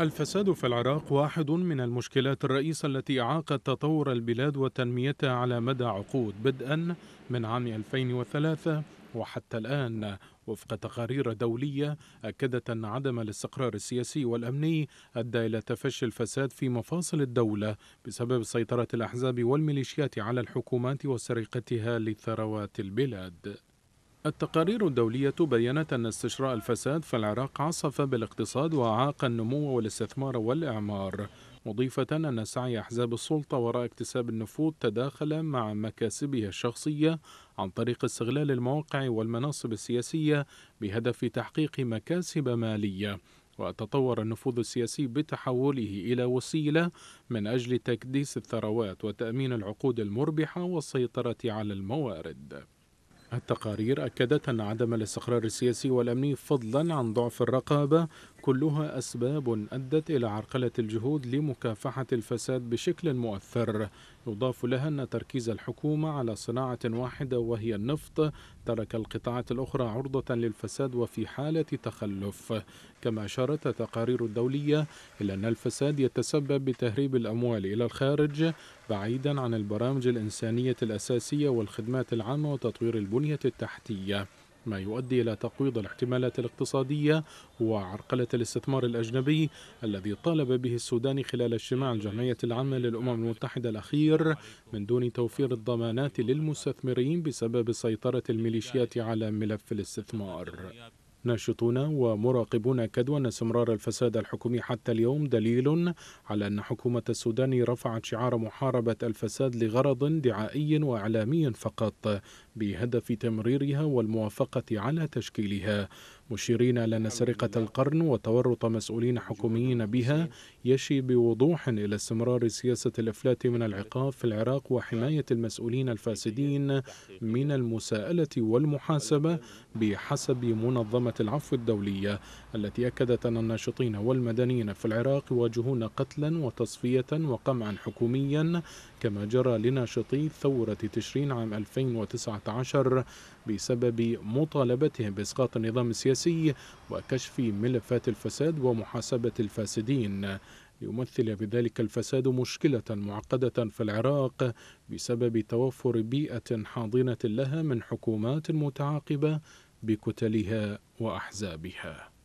الفساد في العراق واحد من المشكلات الرئيسة التي أعاقت تطور البلاد وتنميتها على مدى عقود بدءا من عام 2003 وحتى الآن وفق تقارير دولية أكدت أن عدم الاستقرار السياسي والأمني أدى إلى تفشي الفساد في مفاصل الدولة بسبب سيطرة الأحزاب والميليشيات على الحكومات وسرقتها لثروات البلاد التقارير الدولية بيّنت أن استشراء الفساد في العراق عصف بالاقتصاد وأعاق النمو والاستثمار والإعمار مضيفة أن سعي أحزاب السلطة وراء اكتساب النفوذ تداخل مع مكاسبها الشخصية عن طريق استغلال المواقع والمناصب السياسية بهدف تحقيق مكاسب مالية وتطور النفوذ السياسي بتحوله إلى وسيلة من أجل تكديس الثروات وتأمين العقود المربحة والسيطرة على الموارد التقارير أكدت أن عدم الاستقرار السياسي والأمني فضلا عن ضعف الرقابة كلها أسباب أدت إلى عرقلة الجهود لمكافحة الفساد بشكل مؤثر يضاف لها أن تركيز الحكومة على صناعة واحدة وهي النفط ترك القطاعات الأخرى عرضة للفساد وفي حالة تخلف كما أشارت التقارير الدولية إلى أن الفساد يتسبب بتهريب الأموال إلى الخارج بعيدا عن البرامج الإنسانية الأساسية والخدمات العامة وتطوير البنية التحتية ما يؤدي إلى تقويض الاحتمالات الاقتصادية وعرقلة الاستثمار الأجنبي الذي طالب به السودان خلال اجتماع الجمعية العامة للأمم المتحدة الأخير من دون توفير الضمانات للمستثمرين بسبب سيطرة الميليشيات على ملف الاستثمار ناشطون ومراقبون كدوى أن استمرار الفساد الحكومي حتى اليوم دليل على أن حكومة السودان رفعت شعار محاربة الفساد لغرض دعائي وإعلامي فقط بهدف تمريرها والموافقة على تشكيلها مشيرين إلى أن سرقة القرن وتورط مسؤولين حكوميين بها يشي بوضوح إلى استمرار سياسة الإفلات من العقاب في العراق وحماية المسؤولين الفاسدين من المساءلة والمحاسبة بحسب منظمة العفو الدولية التي أكدت أن الناشطين والمدنيين في العراق يواجهون قتلا وتصفية وقمعا حكوميا كما جرى لناشطي ثورة تشرين عام 2019 بسبب مطالبتهم بإسقاط النظام السياسي السياسي وكشف ملفات الفساد ومحاسبة الفاسدين ليمثل بذلك الفساد مشكلة معقدة في العراق بسبب توفر بيئة حاضنة لها من حكومات متعاقبة بكتلها وأحزابها